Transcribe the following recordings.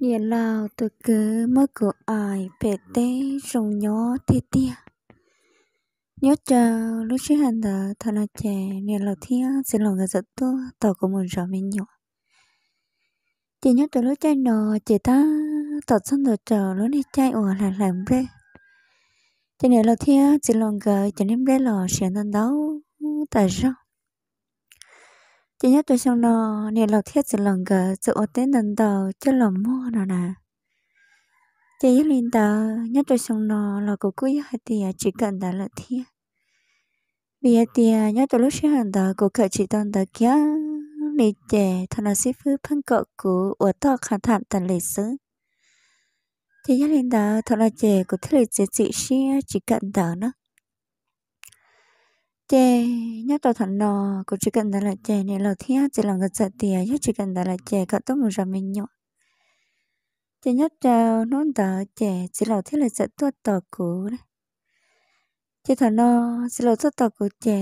nhà lao từ cứ mơ cửa ai bể té rồng nhỏ thiệt tia nhớ chờ lúc trước hành tờ thật là trẻ nhà lao thiên xin lòng người giật tu tàu của mình rõ mình nhỏ chỉ nhớ từ lúc chơi nò chỉ ta tọt xong rồi chờ lúc này chơi ủa là làm bê chỉ nhà lao thiên xin lòng người chỉ ném bê lò sẽ nên đấu tại sao chỉ nhớ tôi xong nó nè lầu thiết sự lần gờ sự ô tế nần tờ cho lòng mua nó nè chỉ nhớ lên tờ nhớ tôi xong nó là cô cứ hai tiền chỉ cần đã là thiết bây giờ nhớ tôi lúc sáng hàng tờ cô cỡ chỉ toàn tờ kia nị trẻ thằng là sĩ phứ phân cỡ của ở to khả thản tần lịch sử chỉ nhớ lên tờ thằng là trẻ cũng thế lịch sử chỉ chỉ cần tờ nó chè nhớ tao thằng nò cũng chỉ cần đó là chè nè là thiên chỉ là người sợ tiền nhớ chỉ cần đó là chè cậu tôi muốn ra mình nhọ chè nhớ trao nón đó chè chỉ là thế là sợ tuốt tỏ cũ đấy chè thằng nò chỉ là tuốt tỏ cũ chè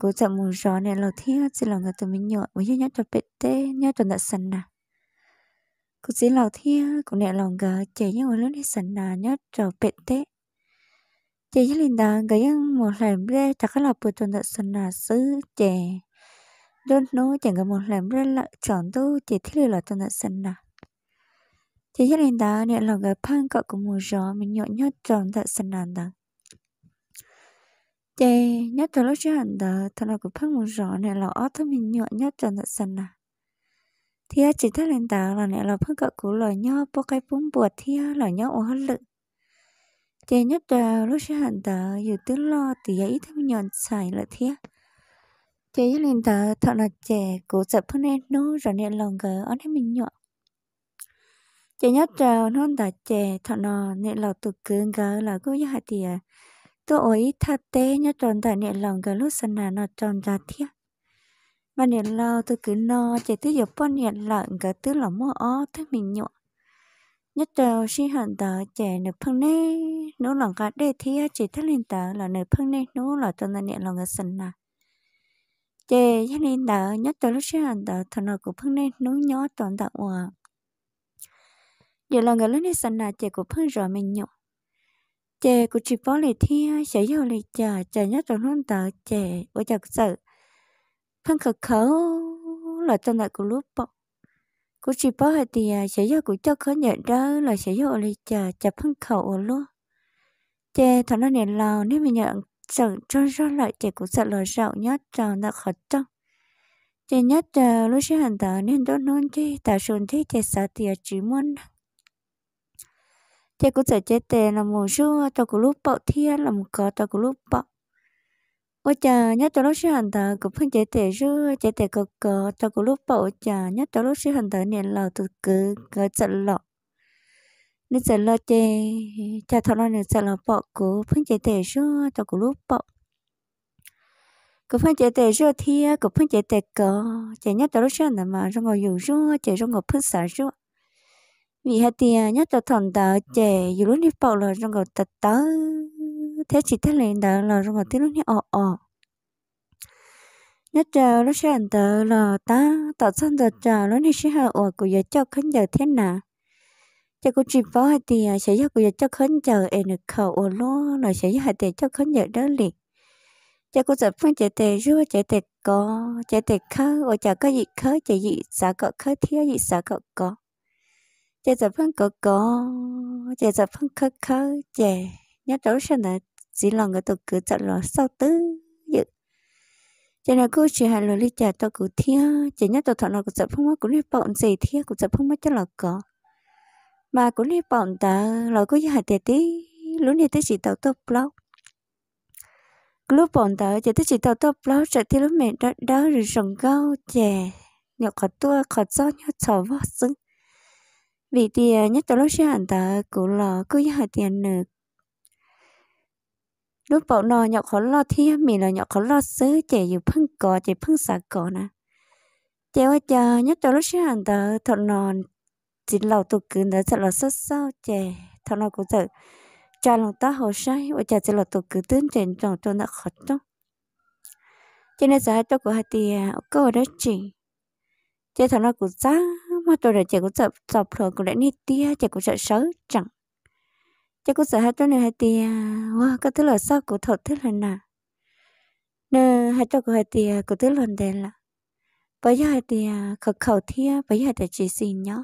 cũ sợ muốn rõ nè là thiên chỉ là người tôi mình nhọ với nhớ cho bệt tê nhớ cho đã sẵn nè à? cũng chỉ là thiên cũng nè lòng gà chè nhớ người lớn đi sẵn nè à? nhớ cho bệt tê chỉ 제일 린다 가양 một làm ra chắc là bữa tuần đặt sân là sứ chè đốt nấu chẳng có một làm ra lại chọn tu chỉ thiết là tuần đặt sân là chỉ 제일 린다 nè là cái pan cọ của mùa gió mình nhọn nhất chọn đặt sân là đó chè nhất từ lúc trước hẳn đó thằng nào của pan mùa gió này là ót thôi mình nhọn nhất chọn đặt sân là thì chỉ thiết 린다 là nè là pan cọ của lời nho bốc cái bún bột thì là nhau ổn lực Chè nhất đào ờ, lúc sẽ hẳn tờ dù tứ lo thì giấy thêm nhọn xài lợi thế. Chè nhất lên tờ thọ là chè cố dập hơn nên nô rồi nên lòng gờ ớt hết mình nhọn. Chè nhất đào ờ, nó tờ chè thọ nọ nên lòng tự cứng gờ là cố giá hạt tìa. Tôi ối thật tế nhất tròn tại nên lòng gờ lúc sân là nó tròn ra thiết Mà niệm lo tôi cứ no chè tứ giờ bọn nên lợn gờ tứ lòng mô ó thêm mình nhọn nhất đầu si hẳn tờ trẻ nửa phương nê nô lòng cả đề thi chỉ thắt lên tờ là nửa phương nê nô là tuần là nhẹ lòng người sần nà trẻ thắt lên tờ nhất đầu lúc si hẳn tờ thằng nào cũng phương nê nô nhỏ toàn tạo hòa giờ lòng người lớn nê sần nà trẻ cũng phương rồi mình nhục trẻ cũng chỉ bỏ lì thi sẽ giàu lì chờ trẻ nhất đầu lúc tờ trẻ của chặt sự phương khờ khẩu là tuần là của lúc bọc cú chỉ bảo hệ thì sẽ do cú cho khó nhận ra là sẽ do lấy chờ chập phân khẩu luôn chè thằng nó nền lào nếu mình nhận à, sợ cho ra lại chè cũng sợ là rậu nhát trào nặng khó trong chè nhát trào lúc sẽ hành tạo nên đó nôn chi tạo sồn thế chè sợ thì chỉ muốn chè cũng sợ chè tè là một số tàu cú lúc bọ thiên là một cái tàu cú lúc bọ 我家伢到老师喊的，个碰见的热，见的个个到个路跑家，伢到老师喊的年老都个个走了，你走了的，家头那人走了跑个碰见的热，到个路跑，个碰见的热天，个碰见的个，家伢到老师喊的嘛，让我有热，家让我碰啥热。vì hạt tiền nhất là thằng đó chạy dù lúc đi bảo là trong cầu tật tớ thế chỉ thế lên đó là rồi tiếng nó này ờ ờ nhất giờ lúc sáng tờ là ta tạo xong giờ giờ nó này sẽ hạ ở của giờ cho khấn giờ thế nào cho cô chỉ phó hai thì à, sẽ giúp cho cô cho khấn giờ em được khẩu ở luôn là sẽ giúp hai thì cho khấn giờ đó liền cho cô giật phương chạy tề rưa chạy tề có chạy tề khơ ở chả có gì khơ chạy gì xã cọ khơ thiếu gì xã cọ có chạy giật phương cọ có chạy giật phương khơ khơ chạy nhất đấu sẽ này chỉ lòng người tôi cứ chọn là sau tư dự cho nên cô chỉ hai lời lý trả tôi cứ thia chỉ nhất tôi thọ là cũng chọn phong mắt cũng liên bọn gì thia cũng chọn phong mắt cho là có mà cũng liên bọn ta là cô chỉ hai tệ tí lúc này tới chỉ tàu tôi blog lúc bọn ta chỉ tới chỉ tàu tôi blog trở thì lúc mẹ đã đã rồi rồng cao chè nhậu khó tua khó gió nhau trò vót xứng vì thì à, nhất tôi lúc sẽ hẳn ta cũng là cứ hai tiền nữa lúc bảo nò nhọc khó lo thi mình là nhọc khó lo xứ chạy dù phân cỏ chạy phân xả cỏ nè chạy qua chờ nhất cho lúc sáng hàng tờ thọ nò chỉ lầu tụ cứ nữa thật là sốt sao chè thọ nò cũng thật cho lòng ta hồ say và chạy chỉ lầu tụ cứ tướng trên trong cho nó khó trong cho nên giờ cho của hai tiền có đó chỉ chè thọ nò cũng giá mà tôi đã chè cũng sợ sập rồi cũng đã nít tia chè cũng sợ sớ chẳng chắc cũng sợ hai chỗ này hai tia wow cái thứ là sao của thật thứ là nè nè hai chỗ của hai tia của thứ lần đây là bây giờ hai tia khẩu khẩu thia bây giờ hai chỉ xin nhá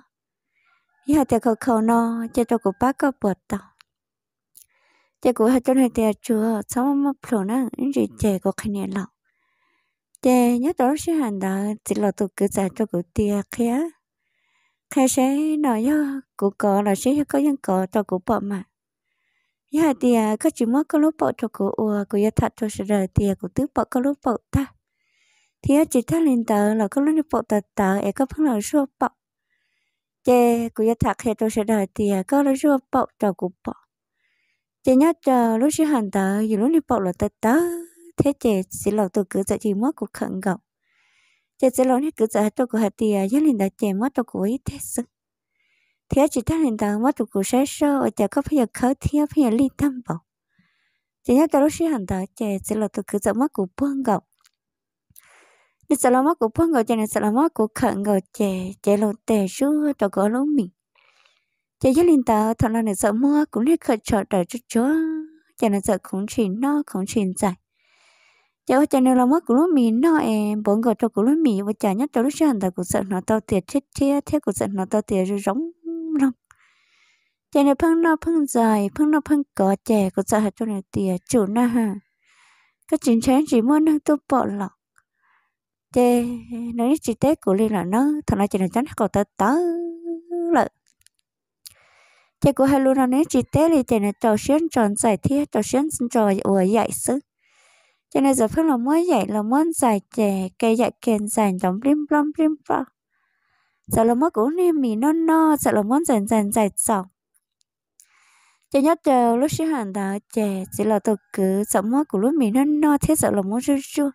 bây giờ tia khẩu khẩu nó cho cho của bác có bột tao cho của hai chỗ này tia chưa sao mà phổ nè những gì trẻ có khai niệm lọ trẻ nhớ đó sẽ hành đó chỉ là tụ cứ giải cho của tia kia khai sẽ nói nhá của cỏ là sẽ có những cỏ cho của bọ mà nhà dạ thì à, các chú mất các lúc bỏ cho cô ua cô ya thật cho sự đời thì à, cô tứ bỏ các lúc bỏ ta thì à, chỉ thắt lên tờ là các lúc bỏ tờ tờ em có phân là số bỏ chê cô ya thật khi tôi sẽ đời thì có lúc số bỏ cho cô bỏ chê nhớ chờ lúc sẽ hành tờ dù lúc đi bỏ là tờ tờ thế chê sẽ lầu tôi cứ dạy chị mất cuộc khẩn gọng chê sẽ lầu hết cứ dạy tôi của hạt thì giá lên đã chê mất tôi của ý thế sức thế chỉ thằng hiện tại mất được cuộc sống sơ ở chợ có phải khởi thế phải giờ li tâm bảo chỉ nhớ tao lúc xưa hiện tại chè sẽ là tụi cứ sợ mất của buông gạo nên sợ là mất của buông gạo chè nên sợ là mất của khẩn gạo chè chè lột tè xưa cho có lúc mình chè nhớ liên tao thằng nào này sợ mưa cũng hết khởi trọ đời chút chúa chè nên sợ không chỉ no không chỉ dài chè ở chè nên là mất của lúc mình no em bốn gạo tao của lúc mình và chả nhớ tao lúc xưa hiện tại cũng sợ nó tao tiệt chết chết thế cũng sợ nó tao tiệt rồi giống rong chạy này phăng nó phăng dài phăng nó phăng cỏ chè có sợ dạ hạt cho này tìa chủ na ha các chính tránh chỉ muốn năng tu bỏ lọc chè nói chỉ tết của liên là nó thằng này chỉ là tránh có tớ tớ lợ chè của hai luôn nói chỉ tết thì chè này trò xuyên tròn giải thiết trò xuyên trò ủa dạy sức cho nên giờ phút là mới dạy là muốn dạy chè cây dạy kèn giải giống lim lom lim phong sợ Solomon cũng niêm mì non no Solomon dần dần dài sọc chỉ nhớ chờ lúc sinh hàng đó chè chỉ là tôi cứ sợ mối của lúc mình non no thế sợ là muốn rơi rơi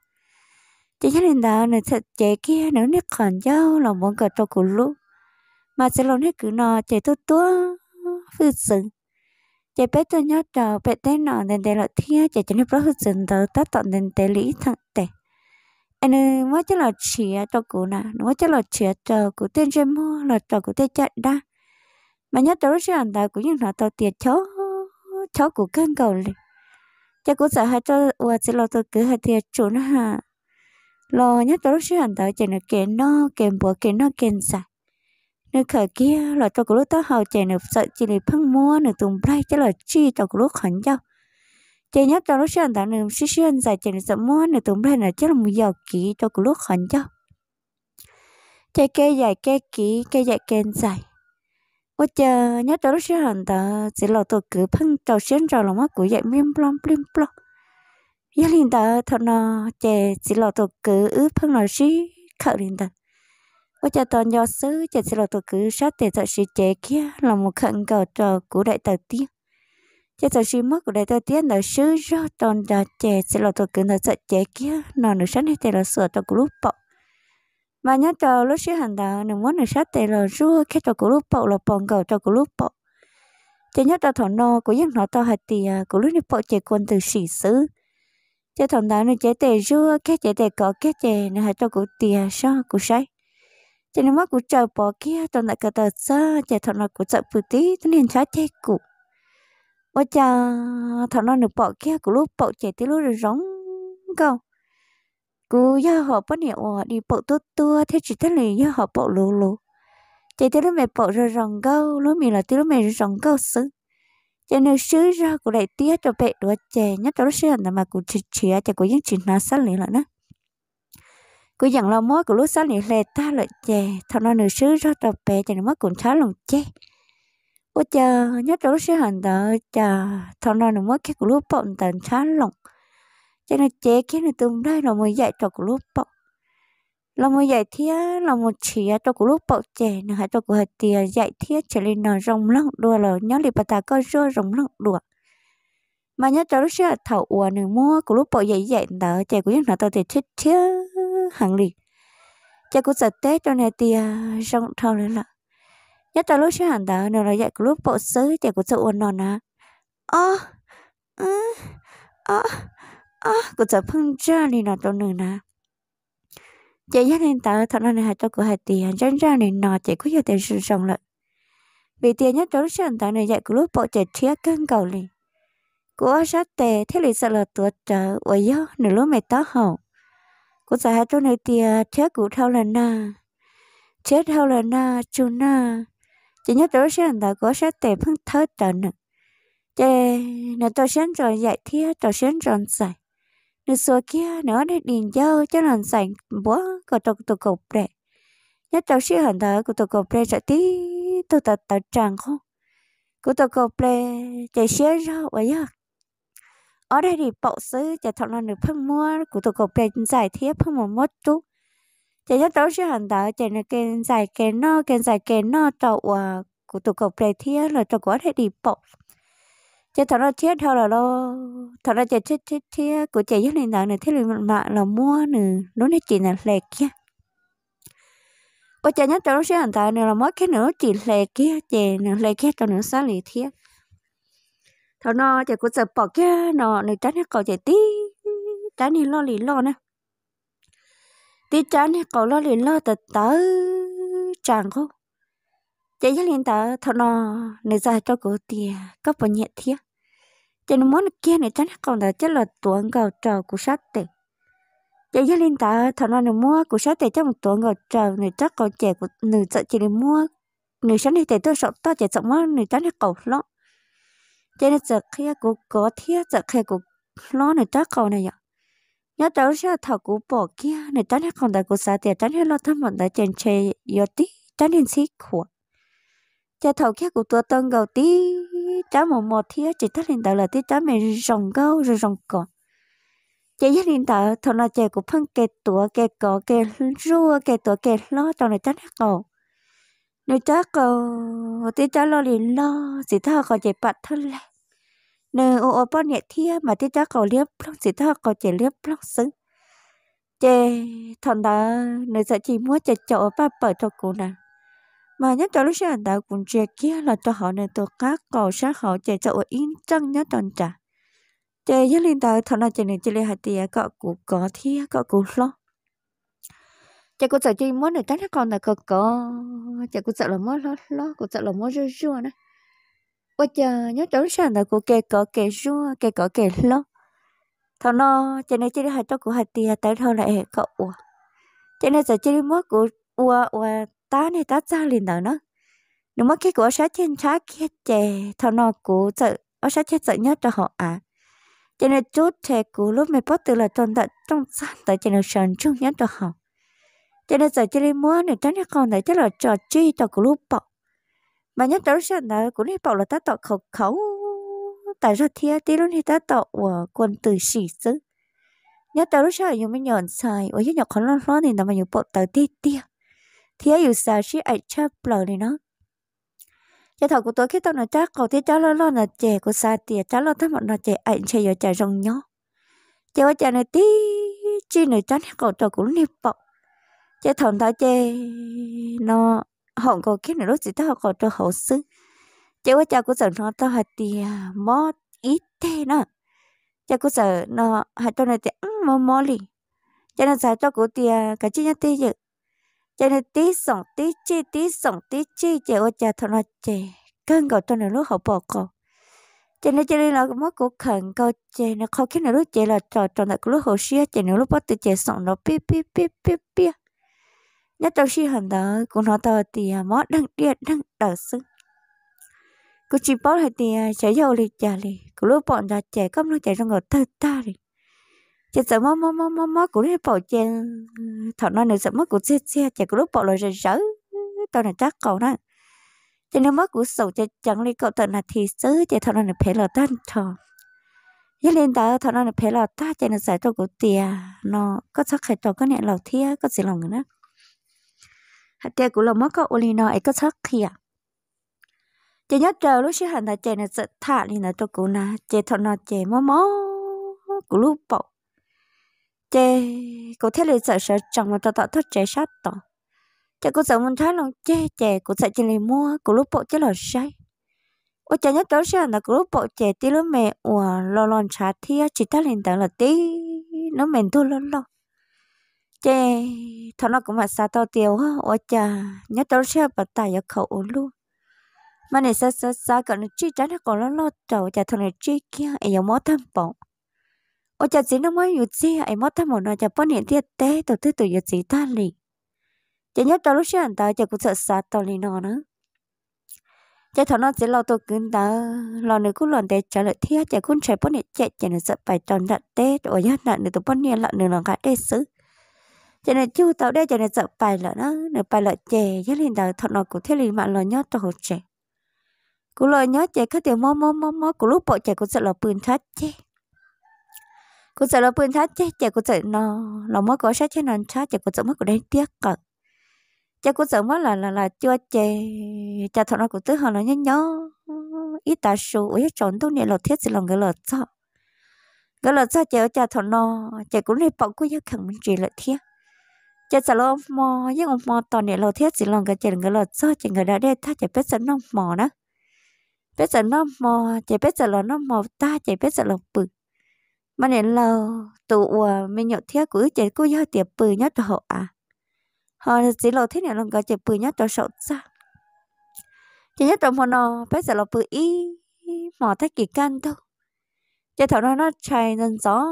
chỉ nhớ đến đó này thật chè kia nếu nét còn dâu là muốn cờ trâu của lúc mà sẽ lòng hết cứ no chè tôi tua hư sừng chè bé tôi nhớ chờ bé té nọ nên để là thiên chè cho nên rất hư sừng đó tất tận nên để lý thằng anh mới chắc là chia cho cụ nè nó mới chắc là chia cho cụ tiền trên mua là cho cụ tiền chạy đa mà nhớ tới lúc anh ta cũng như là tao tiền cháu cháu cụ cân cầu đi, cho cụ sợ hai cho và sẽ lo tôi cứ hai thiệt chủ nó ha, lo nhớ tới lúc anh ta chạy nó kẹn nó kẹn bùa kẹn nó kẹn sạch nơi khởi kia là cho cụ lúc tao hầu chạy nó sợ chỉ là phăng mua nửa tùng bay cho là chi cho cụ lúc hẳn cho chị nhất trong lúc sáng tạo nên xí xí anh giải chị sợ mua nên tụm lên là chắc là một giờ kỹ cho cuộc lúc hẳn cho chị kê giải kê kỹ kê giải kê giải ôi chờ nhớ trong lúc sáng hẳn tao chỉ là tôi cứ phăng trầu xuyên trầu lòng mắt của dạy blim blom blim blom gia đình ta thật nó chị chỉ là tôi cứ ứ phăng nói xí khẩn đình ta ôi chờ tao nhớ sứ chị chỉ là tôi cứ sát tiền thật xí chế kia là một khẩn cầu trò của đại tàu tiên giờ tôi chỉ mất của đại tôi tiếc là sứ do tôn đã trẻ sẽ là tôi cứ là sợ trẻ kia nó nữa sáng nay là sửa tôi cũng lúc bọc mà nhớ tôi lúc sứ hành đạo nó muốn là sát thì là rua khi tôi cũng lúc bọc là bồng cầu tôi cũng lúc bọc chỉ nhớ tôi thọ nô của dân nó tôi hạt thì à, của lúc này bọc trẻ quân từ sĩ xứ chỉ thằng đạo nó trẻ tề rua khi trẻ tề có khi trẻ nó hạt tôi cũng tiền sao cũng sách chỉ nó mất của trời bỏ kia tôi lại cả tờ xa chỉ thằng nó của sợ bự tí tôi nên trái thế cũng ôi cha thọ nó nửa bỏ kia của lúc bỏ chạy tới lúc rồi rống câu, cứ do họ bắt nhẹ ủa đi bộ tốt tua thế chỉ thế này do họ bộ lù lù chạy tới lúc mẹ bộ rồi rồng câu lúc mình là tới lúc mẹ rồi rồng câu xứ cho nên xứ ra của đại tía cho bé đồ chè nhất cho nó xứ là mà cụ chỉ chỉ cho của những chỉ nó sát liền lại nữa cứ dặn lo mối của lúc sát liền lệ ta lại chè thằng nó nửa xứ ra cho bé chạy nó mất cũng khá lòng chè 我家 nhất chỗ sẽ hẳn đó cha thằng nó nó mất cái của lúc bọn tàn chán lòng cho nên chế cái này tương lai nó mới dạy cho của lúc bọn là một dạy thiết là một chỉ cho của lúc bọn trẻ nó hãy cho của hạt tiền dạy thiết trở lên nó rồng lăng đùa là nhớ lại bà ta có rơ rồng lăng đùa mà nhớ cho lúc sẽ thảo ủa nữa mua của lúc bọn dạy dạy đó trẻ của những nó tao thì thích thiết hàng liền cha của sợ tết cho này tiền à, rong thầu nữa lại nhất ta lúc chưa hẳn ta nếu là dạy của lúc bộ sứ thì của sự uốn nòn à ơ ơ ơ ơ của sự phun ra thì nọ tôi nửa nà chị dắt nên ta thật là hai tôi của hai tiền, hành chân ra này nọ chỉ có nhiều tiền sự sống lợi vì tiền nhất đó chẳng ta này dạy của lúc bộ trẻ chia cân cầu liền của sát tề thế lì sợ là tuột trở ở gió nửa lúc mày tóc hậu của sợ hai tôi này tiền chết cũ thâu là na chết thâu là na chun na chỉ nhớ đối xuyên là có sẽ tìm hưng thơ tờ nữa, chè nè tôi sẽ rồi dạy thia tôi sẽ rồi dạy nè số kia nữa để điền dâu cho lần sạch búa của tôi tôi cục đệ nhớ tôi sẽ hẳn thơ của tôi cục đệ sẽ tí tôi tờ tờ tràng không của tôi cục đệ chè xuyên ra vậy à ở đây thì bộ sứ chè thọ là được phân mua của tôi cục đệ giải thiết phân một mốt chút chỉ cho tôi sẽ hẳn đó chỉ là kênh dài kênh nó kênh dài kênh nó tàu ờ, của tụ cục đề thiết là tàu có thể đi bộ chỉ thằng nó chết thôi là lo thằng nó chỉ chết chết thiết của chỉ nhất này nợ này thế là nợ là mua nữa nó này chỉ là lệ kia bây giờ nhất tàu sẽ hẳn đó này là mỗi cái nữa chỉ lệ kia chỉ là lệ kia tàu nữa xá lệ thiết thằng nó chỉ của sợ bỏ kia nó này tránh hết cầu chỉ tí cái này lo lì lo nữa tí trả nè cậu lo liền lo tật tớ chẳng không chạy nhắc liền tớ thọ nọ này ra cho cổ tiền có bao nhiêu thiệt chạy nó muốn kia này chắc còn đã chết là tuần gạo trầu của sát tệ, chạy nhắc liền tớ thọ nọ này mua của sát tệ trong một tuần gạo trầu này chắc còn trẻ của nữ sợ chị liền mua nữ sáng này thì tôi sợ to chị sợ mua nữ chắc này cậu lo, chạy nên giờ kia của có thiết giờ kia của lo này chắc cậu này vậy nhớ tới sẽ thảo cú bỏ kia này tán hết không đã cú sao tiền tán hết lo thăm bọn đã chèn chè yo tí tán hết xí khổ cha thảo kia cú tôi tân gầu tí tán một một thía chỉ tán hiện tại là tí tán mình rồng gâu rồi rồng cỏ cha nhất hiện tại thằng là chè của phân kẹt tủa kẹt cỏ kẹt rua kẹt tủa kẹt lo trong này tán hết cầu nơi cha cầu tí tán lo liền lo chỉ thao còn chạy bạt thân lại nơ ô ô bó nhẹ mà tí chắc cầu liếp plong xí thơ cầu chè liếp plong xứng chè thằng đó nơ sợ chỉ mua chè chậu ba bởi cho cô nè mà nhất cho lúc sáng đã cũng chè kia là cho họ nè tổ cá cầu sát họ chè chậu in trăng nhá tròn trả chè nhất liên tờ thằng nào chè nè chè lê hạt tìa cọ cụ có thia cọ cụ lo chè cô sợ chị mua nè chắc là còn là cọ cọ chị cũng sợ là mua lo lo cũng sợ là mua rưa rưa nữa. 我 giờ nhớ chỗ sản là của kẻ có kẻ rua kẻ có kẻ lo thọ nó cho nên chỉ đi hạt cho của hạt tiền tới thôi lại cậu cho nên giờ chỉ đi mất của ua ua ta này ta ra liền đó nó mất cái của sát trên sát kia chè thọ nó của sợ ở sát chết sợ nhất cho họ à cho nên chút thề của lúc mày bắt từ là tồn tại trong sáng tại cho nên sờn chung nhất cho họ cho nên giờ chỉ đi mua này tránh con này chắc là trò chi cho của lúc bọc mà nhất đó là nó cũng đi bảo là ta tọt khẩu khẩu tại ra thia tí luôn thì ta tọt của quân tử sĩ chứ nhất đó là dùng mình nhọn sai, ở chứ nhọn khó lo lo thì nó mà dùng bộ tờ tí tia ở dù sao chứ ai chấp lời này nó cho thầu của tôi khi tôi nói chắc cậu tí cháu lo lo là trẻ của xa tìa cháu lo thấy mắc là trẻ ảnh chạy vào chạy rồng nhó chế quá chạy này tí chi này chán cậu trò cũng niệm bọc chế thằng tao chế nó hòn cầu kia nó chỉ tao còn cho hậu sư chứ quá cha cũng sợ nó tao hạt tiền mó ít thế nữa cha cũng sợ nó hạt cho này thì mó mó lì cha nó sao cho cũng tiền cái chi nhất tí chứ cho nên tí sòng tí chi tí sòng tí chi chứ quá cha thôi nó chè cơn cầu cho này lúc hậu bỏ cầu cha nó chơi nên là mó cũng khẩn cầu chè nó khó cái này lúc chè là trò trò này lúc hậu xia chè nó lúc bắt từ chè sòng nó pi pi pi pi pi nhất đầu khi hẳn đó cũng nói tờ thì à, mó đăng điện đăng đỡ sức cô chỉ bảo lại thì chạy giàu lì chả lì cô lúc bọn ra chạy cắm nó chạy trong ngồi thật ta lì chạy sợ mó mó mó mó mó cũng hết bỏ chạy thọ nó nữa sợ mất cũng xe xe chạy cô lúc bọn rồi rời rỡ tao này chắc cậu đó chạy nó mất cũng sầu chạy chẳng lì cậu tận là thì sứ chạy thọ nó này phải lò tan thọ nhất lên đó thọ nó này phải lò ta chạy nó giải tao của tiền nó có chắc khai tao có nhận lò thia có gì lòng nữa hạt chơi của lòng mất có olino ấy có sắc kia chị nhớ chờ lúc xí hành là chị là sẽ thả đi là cho cô na chị thọ nó chị mó mó cụ lúc bộ chị cụ thế là sợ sợ chồng mà tao tao thất chế sát tỏ chị cũng sợ muốn thái lòng chê chè cụ sợ chị lại mua cụ lúc bộ chứ là sai ôi chị nhớ tới xí hành là cụ lúc bộ chị tí lúc mẹ ủa lo lo trả thi, chỉ ta lên tới là tí nó mềm thôi lo lo chê thằng nó cũng mà sao tao tiêu á ôi chà nhớ tao sẽ bắt tay ở khẩu luôn mà này sao sao sao còn nó chi trả nó còn nó lo trầu chả thằng này chi kia ấy giống mót tham bọng ôi chà chỉ nó mới nhụt gì ấy mót tham bọng nó chả bớt hiện tiệt tế tổ tư tổ nhụt gì ta liền chả nhớ tao lúc sẽ tao ta chả cũng sợ sao tao liền nó nữa chả thằng nó chỉ lo tôi cứ ta lo nữa cũng loạn để trả lại thiệt chả cũng chạy bớt hiện chạy chả nó sợ phải tròn đặt tế rồi nhớ đặt nữa tụi bớt hiện lại nữa là cả tế sứ cho nên chú tao đây cho nên sợ bài lợn á, nè bài lợn chè với lên đầu thọ nó cũng thế liền mà lợ nhớ cho chè cũng lợ nhớ chè có tiểu mó mó mó mó của lúc bộ chè cũng sợ là bươn thắt chè cũng sợ là bươn thắt chè chè cũng sợ nó nó mó có sát chè nó sát chè cũng sợ mất của đến tiếc cợt chè cũng sợ mất là là là chưa chè chè thọ nó cũng tức hơn nó nhớ nhớ ít ta số ít chọn tôi nè lợ thiết gì lòng cái lợ sao cái lợ sao chè ở chè thọ nó chè cũng nên bỏ cũng nhớ khẳng mình chỉ lợ thiết จะจะลงมอยังมอตอนเนี่ยเราเทียสิลองกันเจริญกันเราซ้อเจริญกันได้ถ้าจะเป็ดจะน้องมอนะเป็ดจะน้องมอจะเป็ดจะเราน้องมอตาจะเป็ดจะเราปึกมันเนี่ยเราตัวไม่หยดเทียกูจะกูย่อเตียปืนยัดตัวหัว họ chỉ lo thế này là gọi chỉ bự nhất cho sốt ra chỉ nhất trong nó bây giờ là bự ý mỏ thấy kỳ can thôi chỉ thảo nó nó chạy nên gió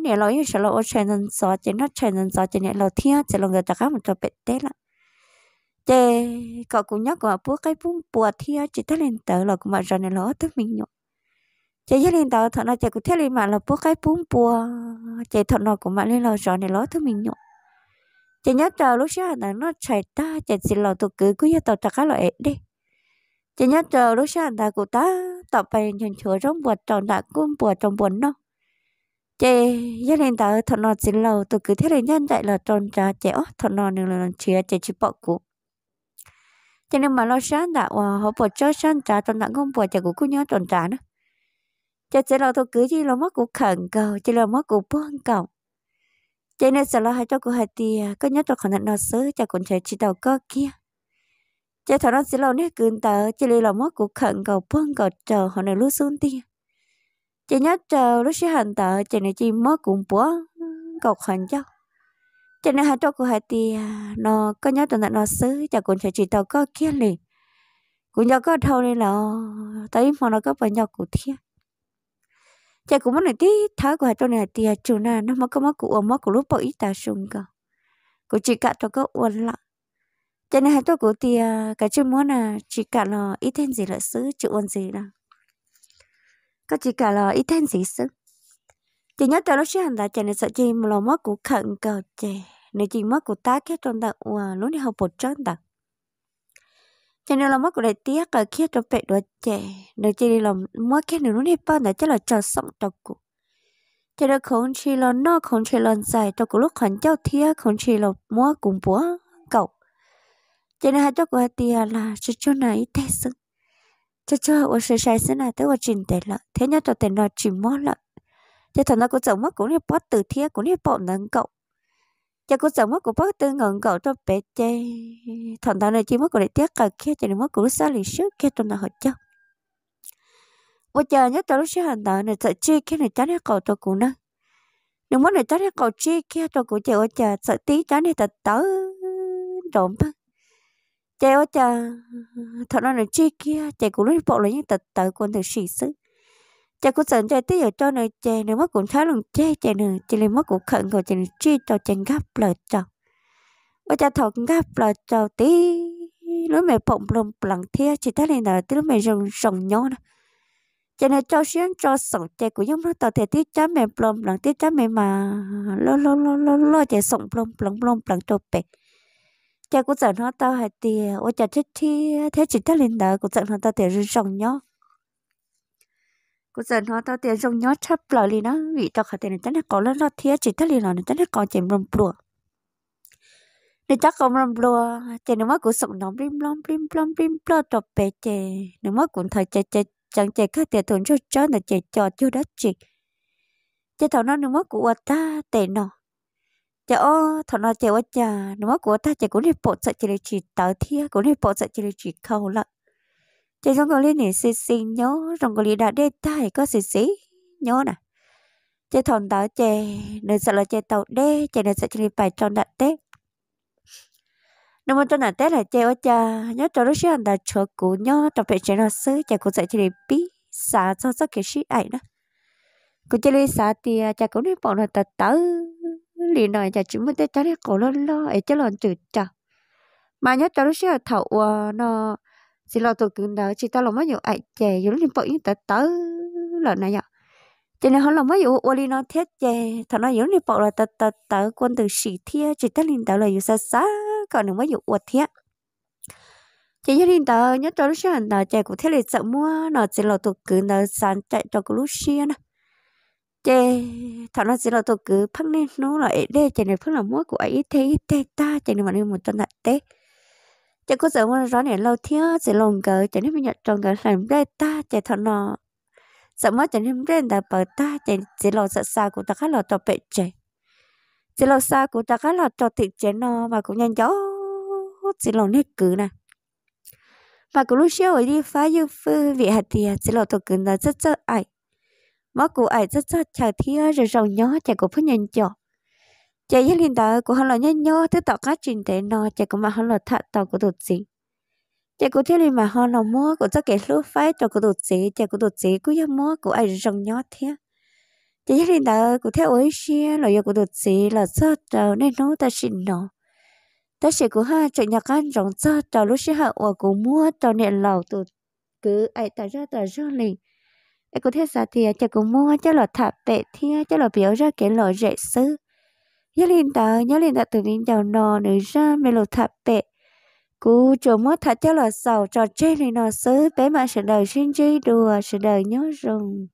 nè lo yêu sợ lo ô chơi nên sợ chỉ nó chơi nên sợ chỉ nè lo thiên chỉ lo người ta khác một trò bệt tết lắm chê cậu cũng nhớ cậu bố cái bún bùa thiên chỉ thấy lên tờ là cũng mà rồi nè lo tức mình nhọ chê thấy lên tờ thọ nó chê cũng thấy lên mà là bố cái bún bùa chê thọ nó cũng mà lên lo rồi nè lo tức mình nhọ chê nhớ chờ lúc xưa là nó chạy ta chê xin lo tôi cứ cứ nhớ tàu tất cả lo ấy đi chê nhớ chờ lúc xưa là cụ ta tập bài nhận chữa trong bùa tròn đã cung bùa trong bùa nó chị gia đình ta thọ nọ xin lâu tôi cứ thế này nhân dạy là tròn trà chị ó thọ nọ nữa là chia chị chỉ bỏ cũ cho nên mà lo sáng đã và họ bỏ cho sáng trà tròn đã không bỏ chị cũng cứ nhớ tròn trà nữa chị sẽ lâu tôi cứ chỉ là mất cũng khẩn cầu chỉ là mất cũng buông cầu cho nên sợ là hai cho cô hai tia có nhớ cho khẩn năng nó sớ cho cũng chỉ đầu có kia chị thọ nọ xin lâu nét cơn tớ chị là mất cũng khẩn cầu buông cầu chờ họ này lú xuống tia chị nhớ chờ lúc sẽ hành tờ chị này chị mới cũng búa cọc hành cho chị này hai cho cô hai thì à, nó có nhớ tuần nó xứ chả cũng chị tao có kia liền cũng nhớ có thâu nên là ờ, tới mà nó có bao nhiêu cụ thiên chả cũng muốn này tí thái của hai tuần này thì chủ nà nó mà có mắc cụ mắc cụ lúc bao ít ta sung cơ của chị cả cho có uốn lại cho nên hai tôi cụ thì cái chưa muốn là chị cả nó ít thêm gì là xứ chịu uốn gì đâu có chỉ cả là ít thêm sĩ sức chị nhớ tới lúc xưa hành tại chị này sợ chị mà lo mất của khẩn cầu chè, nếu chỉ mất của ta kết trong tận và lúc này học bột trơn tận cho nên là mất của đại tiếc ở kia trong bệnh đồ chè, nếu chỉ đi làm mất kia nếu lúc này bao đã chắc là chờ sống trong cuộc cho nên không chỉ là nó không chỉ là dài trong cuộc lúc khẩn cháu thia không chỉ là mua cùng búa cậu cho nên hai cháu của tia là sự cho này thế sức cho cho, xí chìm chìm thế cho thằng nó có giống mất cũng như bắt từ thiệt cũng như bỏ nâng cậu, cho có giống mất cũng bắt từ ngẩng cậu cho bé chê, thằng tao này chỉ mất cũng để tiếc cả kia cho nên mất cũng xa lì sức kia trong nào hết chứ, bây giờ nhớ tôi lúc xưa hàng tao này sợ chi kia này chán hết cậu tôi cũng nâng, nếu muốn này chán hết cậu chi kia tôi cũng chơi ở chờ sợ tí chán này thật tới trộm thôi chạy quá chà thật nó là chi kia chạy cũng lúc bộ là những tật tự quân thử sĩ sức chạy cũng sẵn chạy tí giờ cho nơi chạy nếu mất cũng khá lòng chạy chạy nữa chỉ lên mất cũng khẩn rồi chạy chi cho chạy gấp lời chào ô cha thật gấp lời chào tí lúc mẹ bỗng lồng lặng thia chỉ thấy lên là tí lúc mẹ rồng rồng nhó nè cho nên cho xuyên cho sống chạy cũng giống nó tạo thể tí cha mẹ lồng lặng tí cha mẹ mà lo lo lo lo lo chạy sống lồng lồng lồng lồng cho bẹt cha cũng giận nó tao hay thì ôi cha thích thi thế chỉ ta lên đời cũng dặn nó tao thì rừng rồng nhó cũng giận nó tao thì rồng nhó chắp lời liền nó vì tao khả tiền này chắc là có lên nó thế chỉ ta liền nó chắc là có chém rầm bùa nên chắc có rầm bùa chè nó mới cũng sống nóng blim blom blim blom blim blom tập bể chè nó mới cũng thời chè chè chẳng chè khá tiền thốn cho chó là chè cho chưa đất chị chè thảo nó nó mới cũng ta tệ nó chả ô thằng nào chả ô chả nó của ta chả cũng đi bộ chạy chỉ là chỉ tớ thia cũng đi bộ chạy chỉ là chỉ khâu lận chả trong cái này xì xì nhớ trong cái đã đê tay có xì xì nhớ nè chả thằng tớ chả nên sợ là chả tàu đê chả nên sợ chỉ là phải chọn đặt tết nếu mà chọn đặt tết là chả ô chả nhớ trong lúc xưa đặt ta chờ cũ nhớ trong phải chả nó xứ chả cũng chạy chỉ là bí xả cho rất cái shit ảnh đó cũng chỉ là xả thì chả cũng đi bộ nó tớ tớ lì nói chả chúng mình tới cháu đi cổ lo lo ấy cho lo chữ chả mà nhớ cháu lúc xưa thầu ờ, nó xin lo tụi cưng đó chỉ tao làm mấy vụ ai chè giống như bỏ những tớ tớ là này nhở cho nên họ làm mấy vụ ô nó thiết chè thằng nó giống như bỏ là tớ tớ tớ quân từ sĩ thia chỉ tớ linh tớ là dù xa xa còn đừng mấy vụ uột thiết chỉ nhớ linh tớ nhớ cho lúc xưa là chè cũng thế là sợ mua nó xin lo tụi cưng đó sáng chạy cho cái lúc xưa nè chê thằng nó sẽ là tôi cứ phát nên nó là đê chè này phát là mỗi của ấy thế thế ta chè này mà nên một tuần lại tết chè có giờ mà rõ này lâu thiếu sẽ lồng cờ chè nên mình nhận trồng cái làm đê ta chè thằng nó sợ mất chè nên đê là bởi ta chè sẽ lo sợ xa của ta khác là tập bệ chè sẽ lo xa của ta khác là cho thịt chè nó mà cũng nhanh gió sẽ lo nét cứ nè mà cũng lúc xíu ở đi phá yêu phư vị hạt thì sẽ lo tôi cứ là rất rất ai mà cụ ấy rất rất chào thia rồi rồng nhó chạy của phát nhân chọ chạy với linh đó của họ là nhân nhó thứ tạo các trình thể nó chạy của mà họ là thạ tạo của đột sĩ chạy của thiên linh mà họ là mua của rất kể lúc phái tạo của đột sĩ chạy của đột sĩ cứ giam mua của ấy rồng nhó thia chạy với linh đó của theo ấy xia là do của đột sĩ là rất trào nên nó ta xin nó ta sẽ của ha chạy nhà can rồng rất trào lúc sẽ hạ của của mua trào nẹn lầu tụt cứ ấy ta ra ta ra linh em có thể xa thì chả có mua chả là thả bệ thì chả là biểu ra cái lò rẻ sư nhớ liền tờ nhớ liền tờ từ bên đầu nò nữ ra mấy lột thả bệ cú chỗ mua thả chả là sầu trò chơi này nò sư bé mà sẽ đời xin chơi đùa sẽ đời nhớ rừng